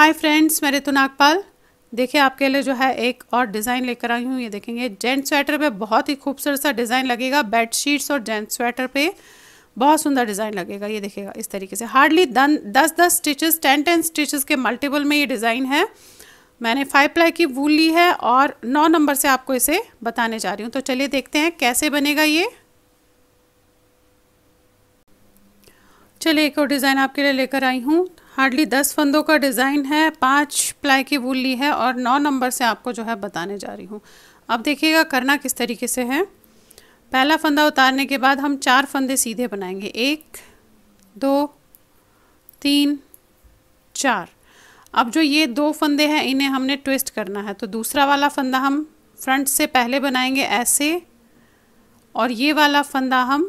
hi friends मैं रितु नागपाल देखिए आपके लिए जो है एक और डिज़ाइन लेकर आई हूँ ये देखेंगे जेंट स्वेटर पे बहुत ही खूबसूरत सा डिज़ाइन लगेगा बेड शीट्स और जेंट स्वेटर पे बहुत सुंदर डिज़ाइन लगेगा ये देखिएगा इस तरीके से हार्डली दन दस दस स्टिचेस टेन टेन स्टिचेस के मल्टीपल में ये डिज़ाइन है मैंने फाइव प्लाई की वूल ली है और नौ नंबर से आपको इसे बताने जा रही हूँ तो चलिए देखते हैं कैसे बनेगा ये चलिए एक और डिज़ाइन आपके लिए लेकर आई हूँ हार्डली दस फंदों का डिज़ाइन है पाँच प्लाई की वूल ली है और नौ नंबर से आपको जो है बताने जा रही हूँ अब देखिएगा करना किस तरीके से है पहला फंदा उतारने के बाद हम चार फंदे सीधे बनाएंगे एक दो तीन चार अब जो ये दो फंदे हैं इन्हें हमने ट्विस्ट करना है तो दूसरा वाला फंदा हम फ्रंट से पहले बनाएंगे ऐसे और ये वाला फंदा हम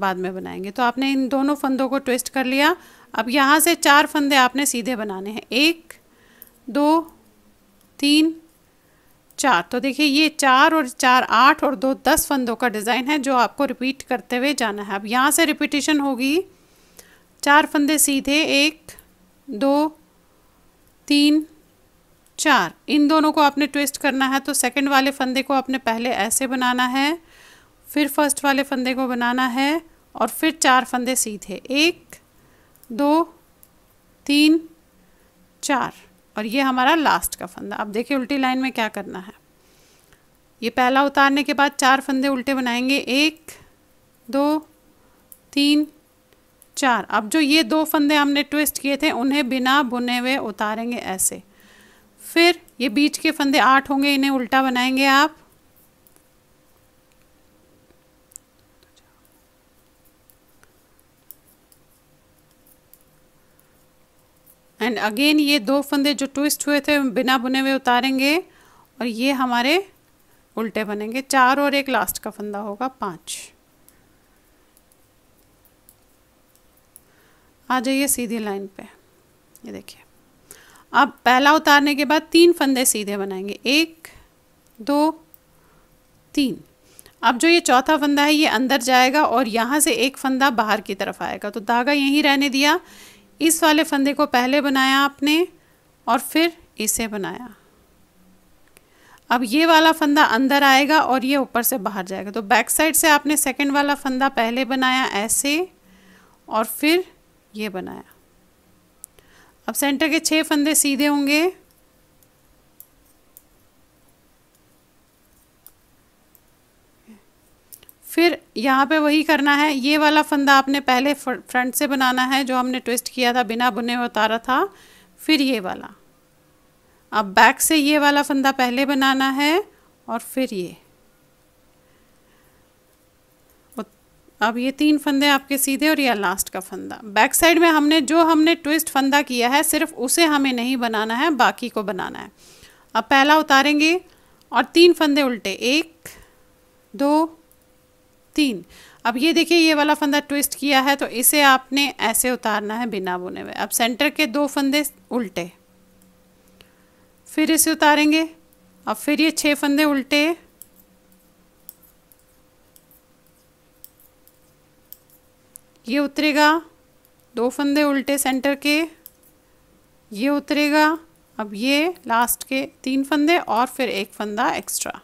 बाद में बनाएंगे तो आपने इन दोनों फंदों को ट्विस्ट कर लिया अब यहाँ से चार फंदे आपने सीधे बनाने हैं एक दो तीन चार तो देखिए ये चार और चार आठ और दो दस फंदों का डिज़ाइन है जो आपको रिपीट करते हुए जाना है अब यहाँ से रिपीटेशन होगी चार फंदे सीधे एक दो तीन चार इन दोनों को आपने ट्विस्ट करना है तो सेकंड वाले फंदे को आपने पहले ऐसे बनाना है फिर फर्स्ट वाले फंदे को बनाना है और फिर चार फंदे सीधे एक दो तीन चार और ये हमारा लास्ट का फंदा अब देखिए उल्टी लाइन में क्या करना है ये पहला उतारने के बाद चार फंदे उल्टे बनाएंगे एक दो तीन चार अब जो ये दो फंदे हमने ट्विस्ट किए थे उन्हें बिना बुने हुए उतारेंगे ऐसे फिर ये बीच के फंदे आठ होंगे इन्हें उल्टा बनाएंगे आप एंड अगेन ये दो फंदे जो ट्विस्ट हुए थे बिना बुने हुए उतारेंगे और ये हमारे उल्टे बनेंगे चार और एक लास्ट का फंदा होगा पाँच आ जाइए सीधी लाइन पे ये देखिए अब पहला उतारने के बाद तीन फंदे सीधे बनाएंगे एक दो तीन अब जो ये चौथा फंदा है ये अंदर जाएगा और यहाँ से एक फंदा बाहर की तरफ आएगा तो धागा यहीं रहने दिया इस वाले फंदे को पहले बनाया आपने और फिर इसे बनाया अब ये वाला फंदा अंदर आएगा और ये ऊपर से बाहर जाएगा तो बैक साइड से आपने सेकंड वाला फंदा पहले बनाया ऐसे और फिर ये बनाया अब सेंटर के छः फंदे सीधे होंगे फिर यहाँ पे वही करना है ये वाला फंदा आपने पहले फ्रंट से बनाना है जो हमने ट्विस्ट किया था बिना बुने हुए उतारा था फिर ये वाला अब बैक से ये वाला फंदा पहले बनाना है और फिर ये अब ये तीन फंदे आपके सीधे और यह लास्ट का फंदा बैक साइड में हमने जो हमने ट्विस्ट फंदा किया है सिर्फ उसे हमें नहीं बनाना है बाकी को बनाना है अब पहला उतारेंगे और तीन फंदे उल्टे एक दो तीन अब ये देखिए ये वाला फंदा ट्विस्ट किया है तो इसे आपने ऐसे उतारना है बिना बुने हुए अब सेंटर के दो फंदे उल्टे फिर इसे उतारेंगे अब फिर ये छः फंदे उल्टे ये उतरेगा दो फंदे उल्टे सेंटर के ये उतरेगा अब ये लास्ट के तीन फंदे और फिर एक फंदा एक्स्ट्रा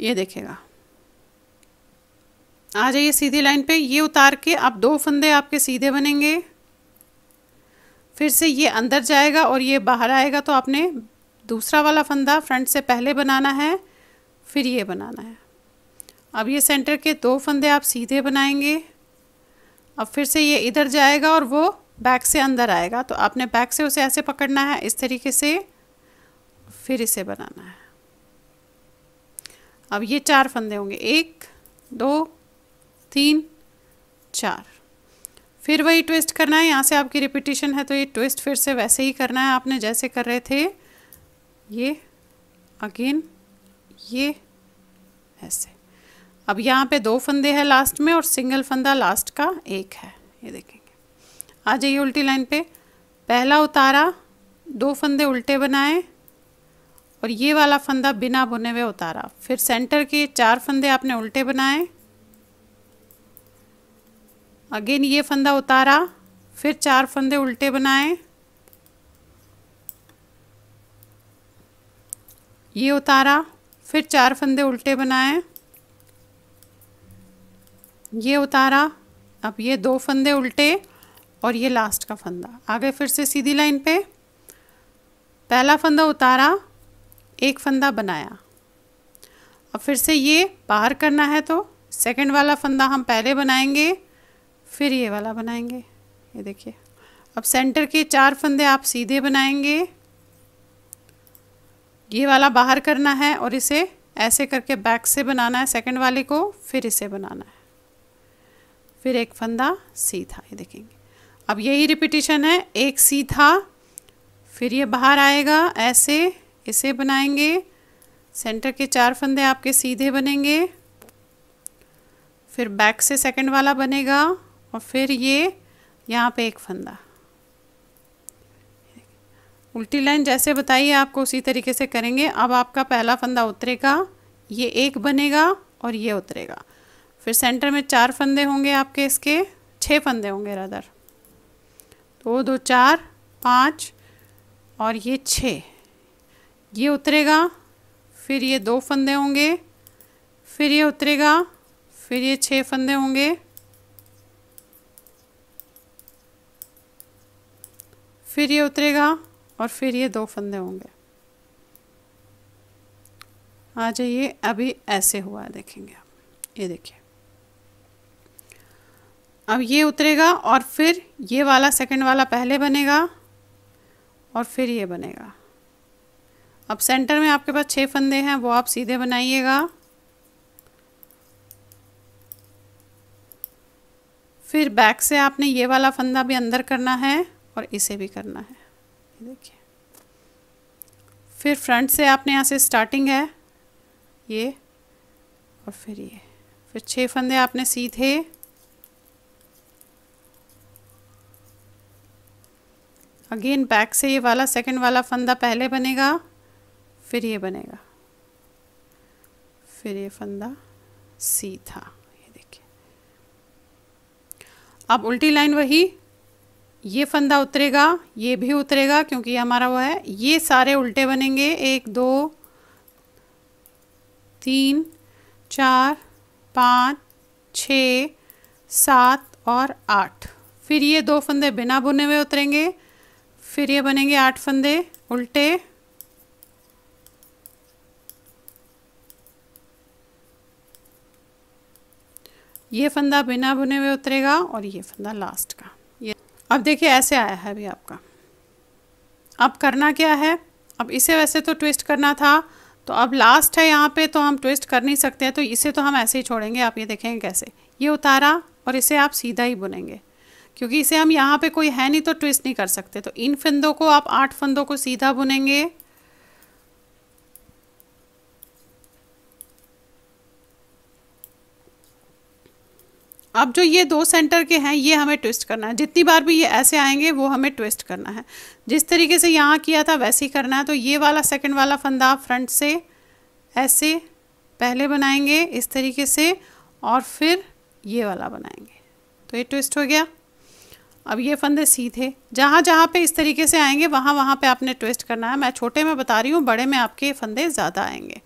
ये देखेगा आ जाइए सीधी लाइन पे ये उतार के आप दो फंदे आपके सीधे बनेंगे फिर से ये अंदर जाएगा और ये बाहर आएगा तो आपने दूसरा वाला फंदा फ्रंट से पहले बनाना है फिर ये बनाना है अब ये सेंटर के दो फंदे आप सीधे बनाएंगे अब फिर से ये इधर जाएगा और वो बैक से अंदर आएगा तो आपने बैक से उसे ऐसे पकड़ना है इस तरीके से फिर इसे बनाना है अब ये चार फंदे होंगे एक दो तीन चार फिर वही ट्विस्ट करना है यहाँ से आपकी रिपीटेशन है तो ये ट्विस्ट फिर से वैसे ही करना है आपने जैसे कर रहे थे ये अगेन ये ऐसे अब यहाँ पे दो फंदे हैं लास्ट में और सिंगल फंदा लास्ट का एक है ये देखेंगे आ जाइए उल्टी लाइन पे पहला उतारा दो फंदे उल्टे बनाए और ये वाला फंदा बिना बुने हुए उतारा फिर सेंटर के चार फंदे आपने उल्टे बनाए अगेन ये फंदा उतारा फिर चार फंदे उल्टे बनाए ये उतारा फिर चार फंदे उल्टे बनाए ये उतारा अब ये दो फंदे उल्टे और ये लास्ट का फंदा आगे फिर से सीधी लाइन पे पहला फंदा उतारा एक फंदा बनाया अब फिर से ये बाहर करना है तो सेकंड वाला फंदा हम पहले बनाएंगे फिर ये वाला बनाएंगे ये देखिए अब सेंटर के चार फंदे आप सीधे बनाएंगे ये वाला बाहर करना है और इसे ऐसे करके बैक से बनाना है सेकंड वाले को फिर इसे बनाना है फिर एक फंदा सीधा ये देखेंगे अब यही रिपीटिशन है एक सीधा फिर ये बाहर आएगा ऐसे इसे बनाएंगे सेंटर के चार फंदे आपके सीधे बनेंगे फिर बैक से सेकंड वाला बनेगा और फिर ये यहाँ पे एक फंदा उल्टी लाइन जैसे बताइए आपको उसी तरीके से करेंगे अब आपका पहला फंदा उतरेगा ये एक बनेगा और ये उतरेगा फिर सेंटर में चार फंदे होंगे आपके इसके छः फंदे होंगे रदर दो दो चार पाँच और ये छः ये उतरेगा फिर ये दो फंदे होंगे फिर ये उतरेगा फिर ये छः फंदे होंगे फिर ये उतरेगा और फिर ये दो फंदे होंगे आ जाइए अभी ऐसे हुआ है देखेंगे आप ये देखिए अब ये उतरेगा और फिर ये वाला सेकंड वाला पहले बनेगा और फिर ये बनेगा अब सेंटर में आपके पास छः फंदे हैं वो आप सीधे बनाइएगा फिर बैक से आपने ये वाला फंदा भी अंदर करना है और इसे भी करना है देखिए फिर फ्रंट से आपने यहाँ से स्टार्टिंग है ये और फिर ये फिर छः फंदे आपने सीधे अगेन बैक से ये वाला सेकंड वाला फंदा पहले बनेगा फिर ये बनेगा फिर ये फंदा था ये देखिए अब उल्टी लाइन वही ये फंदा उतरेगा ये भी उतरेगा क्योंकि ये हमारा वो है ये सारे उल्टे बनेंगे एक दो तीन चार पाँच छ सात और आठ फिर ये दो फंदे बिना बुने हुए उतरेंगे फिर ये बनेंगे आठ फंदे उल्टे ये फंदा बिना बुने हुए उतरेगा और ये फंदा लास्ट का ये अब देखिए ऐसे आया है अभी आपका अब करना क्या है अब इसे वैसे तो ट्विस्ट करना था तो अब लास्ट है यहाँ पे तो हम ट्विस्ट कर नहीं सकते हैं तो इसे तो हम ऐसे ही छोड़ेंगे आप ये देखेंगे कैसे ये उतारा और इसे आप सीधा ही बुनेंगे क्योंकि इसे हम यहाँ पे कोई है नहीं तो ट्विस्ट नहीं कर सकते तो इन फंदों को आप आठ फंदों को सीधा बुनेंगे अब जो ये दो सेंटर के हैं ये हमें ट्विस्ट करना है जितनी बार भी ये ऐसे आएंगे वो हमें ट्विस्ट करना है जिस तरीके से यहाँ किया था वैसे ही करना है तो ये वाला सेकंड वाला फंदा फ्रंट से ऐसे पहले बनाएंगे इस तरीके से और फिर ये वाला बनाएंगे तो ये ट्विस्ट हो गया अब ये फंदे सीधे जहाँ जहाँ पे इस तरीके से आएंगे वहाँ वहाँ पे आपने ट्विस्ट करना है मैं छोटे में बता रही हूँ बड़े में आपके फंदे ज़्यादा आएंगे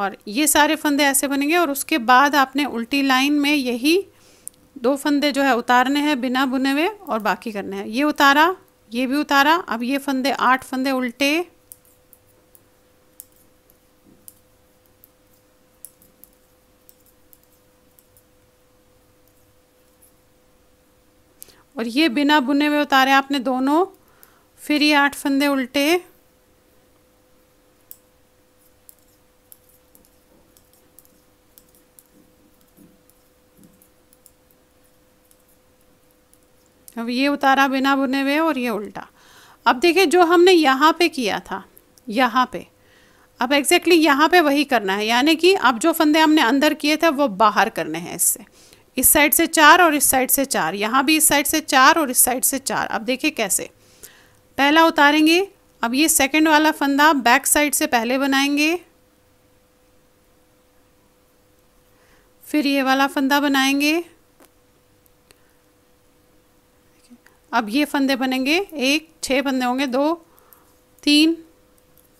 और ये सारे फंदे ऐसे बनेंगे और उसके बाद आपने उल्टी लाइन में यही दो फंदे जो है उतारने हैं बिना बुने हुए और बाकी करने हैं ये उतारा ये भी उतारा अब ये फंदे आठ फंदे उल्टे और ये बिना बुने हुए उतारे आपने दोनों फिर ये आठ फंदे उल्टे अब ये उतारा बिना बुने हुए और ये उल्टा अब देखिए जो हमने यहाँ पे किया था यहाँ पे अब एग्जैक्टली exactly यहाँ पे वही करना है यानी कि अब जो फंदे हमने अंदर किए थे वो बाहर करने हैं इससे इस साइड से चार और इस साइड से चार यहाँ भी इस साइड से चार और इस साइड से चार अब देखिए कैसे पहला उतारेंगे अब ये सेकेंड वाला फंदा बैक साइड से पहले बनाएंगे फिर ये वाला फंदा बनाएंगे अब ये फंदे बनेंगे एक छः फंदे होंगे दो तीन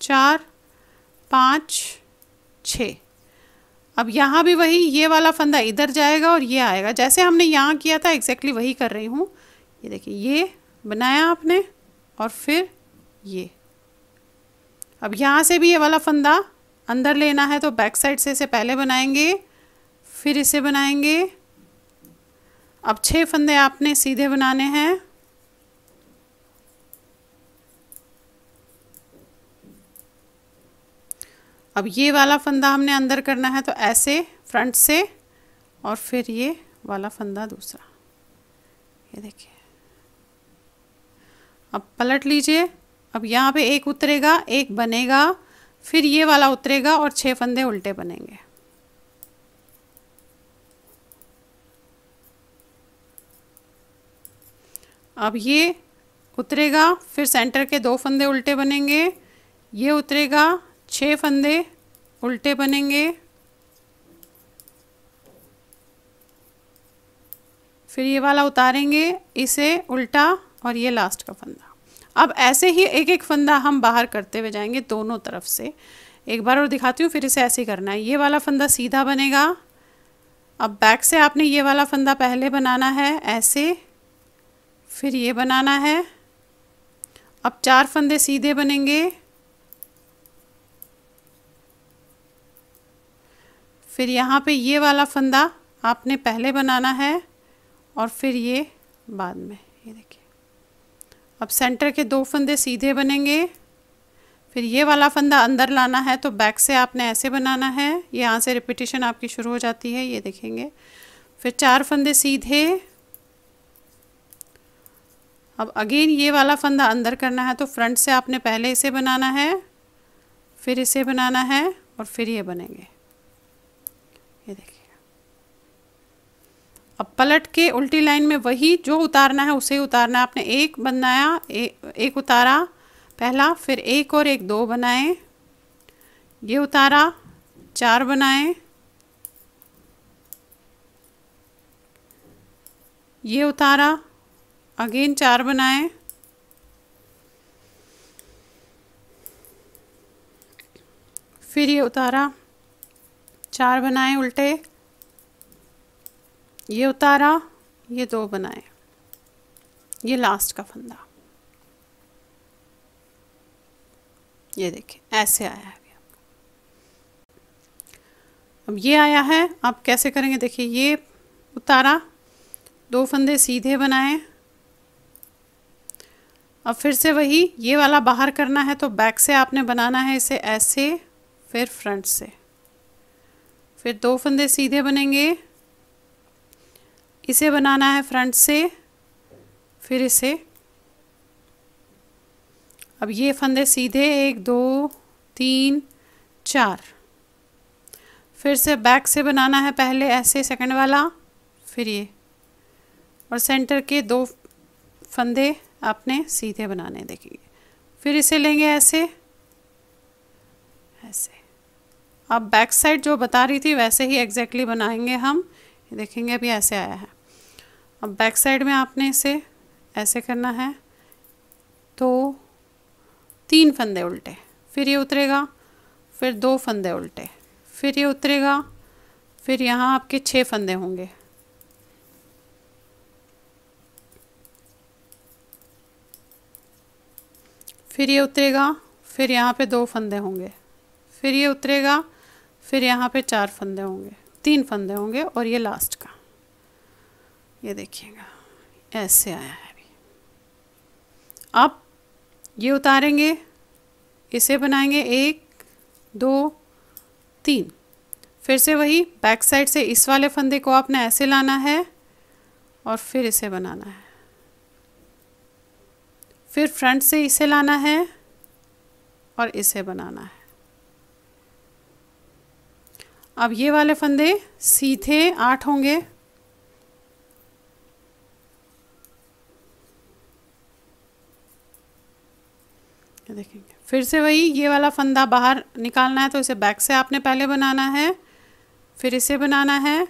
चार पाँच छ अब यहाँ भी वही ये वाला फंदा इधर जाएगा और ये आएगा जैसे हमने यहाँ किया था एग्जैक्टली वही कर रही हूँ ये देखिए ये बनाया आपने और फिर ये अब यहाँ से भी ये वाला फंदा अंदर लेना है तो बैक साइड से इसे पहले बनाएंगे फिर इसे बनाएंगे अब छः फंदे आपने सीधे बनाने हैं अब ये वाला फंदा हमने अंदर करना है तो ऐसे फ्रंट से और फिर ये वाला फंदा दूसरा ये देखिए अब पलट लीजिए अब यहाँ पे एक उतरेगा एक बनेगा फिर ये वाला उतरेगा और छः फंदे उल्टे बनेंगे अब ये उतरेगा फिर सेंटर के दो फंदे उल्टे बनेंगे ये उतरेगा छः फंदे उल्टे बनेंगे फिर ये वाला उतारेंगे इसे उल्टा और ये लास्ट का फंदा अब ऐसे ही एक एक फंदा हम बाहर करते हुए जाएंगे दोनों तरफ से एक बार और दिखाती हूँ फिर इसे ऐसे करना है ये वाला फंदा सीधा बनेगा अब बैक से आपने ये वाला फंदा पहले बनाना है ऐसे फिर ये बनाना है अब चार फंदे सीधे बनेंगे फिर यहाँ पे ये वाला फंदा आपने पहले बनाना है और फिर ये बाद में ये देखिए अब सेंटर के दो फंदे सीधे बनेंगे फिर ये वाला फंदा अंदर लाना है तो बैक से आपने ऐसे बनाना है यहाँ से रिपीटिशन आपकी शुरू हो जाती है ये देखेंगे फिर चार फंदे सीधे अब अगेन ये वाला फंदा अंदर करना है तो फ्रंट से आपने पहले इसे बनाना है फिर इसे बनाना है और फिर ये बनेंगे ये देखिएगा अब पलट के उल्टी लाइन में वही जो उतारना है उसे उतारना है आपने एक बनाया ए, एक उतारा पहला फिर एक और एक दो बनाए ये उतारा चार बनाए ये उतारा अगेन चार बनाए फिर ये उतारा चार बनाए उल्टे ये उतारा ये दो बनाए ये लास्ट का फंदा ये देखिए ऐसे आया है अब ये आया है आप कैसे करेंगे देखिए ये उतारा दो फंदे सीधे बनाए अब फिर से वही ये वाला बाहर करना है तो बैक से आपने बनाना है इसे ऐसे फिर फ्रंट से फिर दो फंदे सीधे बनेंगे इसे बनाना है फ्रंट से फिर इसे अब ये फंदे सीधे एक दो तीन चार फिर से बैक से बनाना है पहले ऐसे सेकंड वाला फिर ये और सेंटर के दो फंदे आपने सीधे बनाने देखेंगे फिर इसे लेंगे ऐसे ऐसे अब बैक साइड जो बता रही थी वैसे ही एग्जैक्टली बनाएंगे हम देखेंगे अभी ऐसे आया है अब बैक साइड में आपने इसे ऐसे करना है तो तीन फंदे उल्टे फिर ये उतरेगा फिर दो फंदे उल्टे फिर ये उतरेगा फिर यहाँ आपके छः फंदे होंगे फिर ये उतरेगा फिर यहाँ पे दो फंदे होंगे फिर ये उतरेगा फिर यहाँ पे चार फंदे होंगे तीन फंदे होंगे और ये लास्ट का ये देखिएगा ऐसे आया है अभी अब ये उतारेंगे इसे बनाएंगे एक दो तीन फिर से वही बैक साइड से इस वाले फंदे को आपने ऐसे लाना है और फिर इसे बनाना है फिर फ्रंट से इसे लाना है और इसे बनाना है अब ये वाले फंदे सीधे आठ होंगे देखेंगे फिर से वही ये वाला फंदा बाहर निकालना है तो इसे बैक से आपने पहले बनाना है फिर इसे बनाना है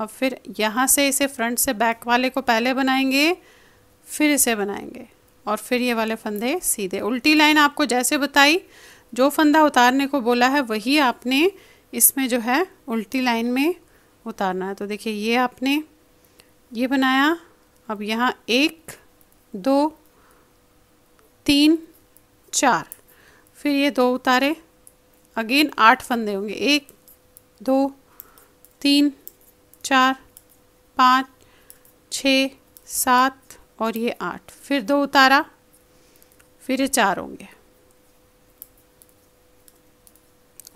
और फिर यहाँ से इसे फ्रंट से बैक वाले को पहले बनाएंगे फिर इसे बनाएंगे और फिर ये वाले फंदे सीधे उल्टी लाइन आपको जैसे बताई जो फंदा उतारने को बोला है वही आपने इसमें जो है उल्टी लाइन में उतारना है तो देखिए ये आपने ये बनाया अब यहाँ एक दो तीन चार फिर ये दो उतारे अगेन आठ फंदे होंगे एक दो तीन चार पाँच छ सात और ये आठ फिर दो उतारा फिर ये चार होंगे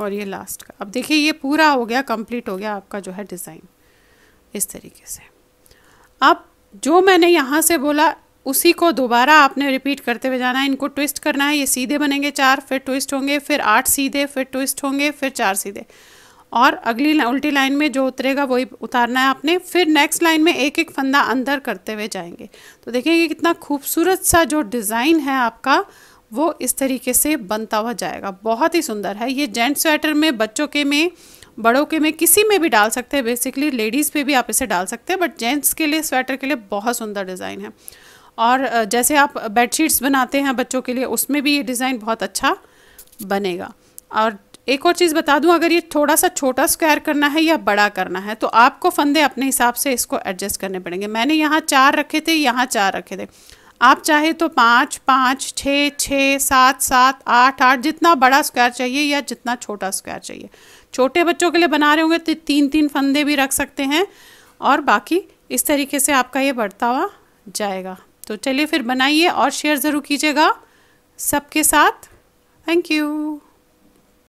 और ये लास्ट का अब देखिए ये पूरा हो गया कंप्लीट हो गया आपका जो है डिज़ाइन इस तरीके से अब जो मैंने यहाँ से बोला उसी को दोबारा आपने रिपीट करते हुए जाना है इनको ट्विस्ट करना है ये सीधे बनेंगे चार फिर ट्विस्ट होंगे फिर आठ सीधे फिर ट्विस्ट होंगे फिर चार सीधे और अगली उल्टी लाइन में जो उतरेगा वही उतारना है आपने फिर नेक्स्ट लाइन में एक एक फंदा अंदर करते हुए जाएंगे तो देखेंगे ये कितना खूबसूरत सा जो डिज़ाइन है आपका वो इस तरीके से बनता हुआ जाएगा बहुत ही सुंदर है ये जेंट्स स्वेटर में बच्चों के में बड़ों के में किसी में भी डाल सकते हैं बेसिकली लेडीज़ पे भी आप इसे डाल सकते हैं बट जेंट्स के लिए स्वेटर के लिए बहुत सुंदर डिज़ाइन है और जैसे आप बेडशीट्स बनाते हैं बच्चों के लिए उसमें भी ये डिज़ाइन बहुत अच्छा बनेगा और एक और चीज़ बता दूं अगर ये थोड़ा सा छोटा स्क्वायर करना है या बड़ा करना है तो आपको फंदे अपने हिसाब से इसको एडजस्ट करने पड़ेंगे मैंने यहाँ चार रखे थे यहाँ चार रखे थे आप चाहे तो पाँच पाँच छः छः सात सात आठ आठ जितना बड़ा स्क्वायर चाहिए या जितना छोटा स्क्वायर चाहिए छोटे बच्चों के लिए बना रहे होंगे तो तीन तीन फंदे भी रख सकते हैं और बाकी इस तरीके से आपका ये बढ़ता हुआ जाएगा तो चलिए फिर बनाइए और शेयर ज़रूर कीजिएगा सबके साथ थैंक यू